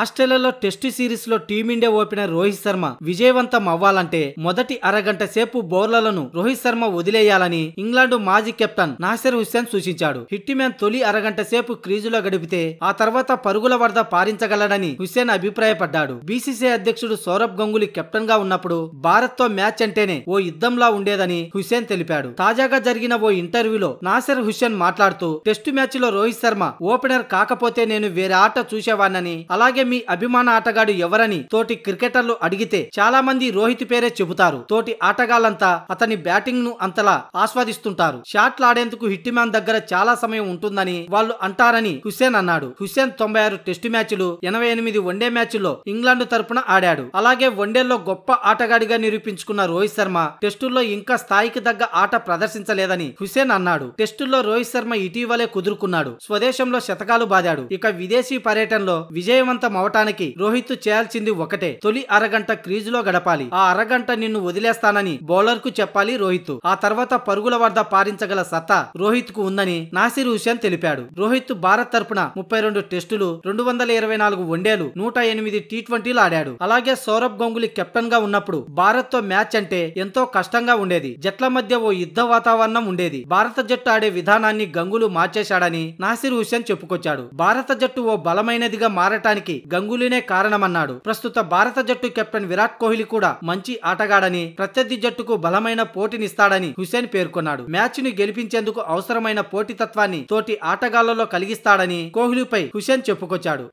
ఆస్ట్రేలియాలో టెస్టు సిరీస్లో team India opener Rohit Sharma విజయవంతం అవ్వాలంటే మొదటి అరగంట సేపు బౌలర్లను రోహిత్ శర్మ వదిలేయాలని ఇంగ్లాండ్ మాజీ కెప్టెన్ నాసిర్ హుస్సేన్ సూచించాడు హిట్ మ్యాన్ తొలి అరగంట సేపు క్రీజులో గడిపితే ఆ తర్వాత పరుగుల వరద పారించగలడని హుస్సేన్ అభిప్రాయపడ్డాడు బీసీసీ అధ్యక్షుడు సౌరభ్ గంగులీ కెప్టెన్ గా ఉన్నప్పుడు భారత్ తో మ్యాచ్ అంటేనే ఓ యుద్ధంలా ఉండేదని హుస్సేన్ తెలిపాడు తాజాగా జరిగిన ఓ ఇంటర్వ్యూలో నాసిర్ హుస్సేన్ మాట్లాడుతూ టెస్టు మ్యాచ్ లో రోహిత్ శర్మ ఓపెనర్ కాకపోతే నేను వేరే ఆట చూసేవాడినని అలాగే అలాగే మీ అభిమాన ఆటగాడు ఎవరని తోటి క్రికెటర్లు అడిగితే చాలా మంది రోహిత్ పేరే చెబుతారు తోటి ఆటగాళ్లంతా అతని బ్యాటింగ్ ను అంతలా ఆస్వాదిస్తుంటారు షాట్లాడేందుకు హిట్ మ్యాన్ దగ్గర చాలా సమయం ఉంటుందని వాళ్ళు అంటారని హుస్సేన్ అన్నాడు హుస్సేన్ తొంభై ఆరు టెస్టు మ్యాచ్లు ఎనభై ఎనిమిది వన్డే మ్యాచ్ల్లో ఇంగ్లాండ్ తరపున ఆడాడు అలాగే వన్డేల్లో గొప్ప ఆటగాడిగా నిరూపించుకున్న రోహిత్ శర్మ టెస్టుల్లో ఇంకా స్థాయికి తగ్గ ఆట ప్రదర్శించలేదని హుస్సేన్ అన్నాడు టెస్టుల్లో రోహిత్ శర్మ ఇటీవలే కుదురుకున్నాడు స్వదేశంలో శతకాలు బాదాడు ఇక విదేశీ పర్యటనలో విజయవంత విజయవంతం అవటానికి రోహిత్ చేయాల్సింది ఒకటే తొలి అరగంట క్రీజులో గడపాలి ఆ అరగంట నిన్ను వదిలేస్తానని బౌలర్ కు చెప్పాలి రోహిత్ ఆ తర్వాత పరుగుల వద్ద పారించగల సత్తా రోహిత్ కు ఉందని నాసిర్ హుసేన్ తెలిపాడు రోహిత్ భారత్ తరపున ముప్పై రెండు టెస్టులు రెండు వందల ఇరవై నాలుగు వన్డేలు నూట ఎనిమిది టీ ట్వంటీలు ఆడాడు అలాగే సౌరభ్ గంగులీ కెప్టెన్ గా ఉన్నప్పుడు భారత్ తో మ్యాచ్ అంటే ఎంతో కష్టంగా ఉండేది జట్ల మధ్య ఓ యుద్ధ వాతావరణం ఉండేది భారత జట్టు ఆడే విధానాన్ని గంగులు మార్చేశాడని నాసిర్ హుసేన్ చెప్పుకొచ్చాడు భారత జట్టు ఓ బలమైనదిగా మారటానికి ఆటకి గంగూలీనే కారణమన్నాడు ప్రస్తుత భారత జట్టు కెప్టెన్ విరాట్ కోహ్లీ కూడా మంచి ఆటగాడని ప్రత్యర్థి జట్టుకు బలమైన పోటీనిస్తాడని హుసేన్ పేర్కొన్నాడు మ్యాచ్ ను గెలిపించేందుకు అవసరమైన పోటీతత్వాన్ని తోటి ఆటగాళ్లలో కలిగిస్తాడని కోహ్లీపై హుసేన్ చెప్పుకొచ్చాడు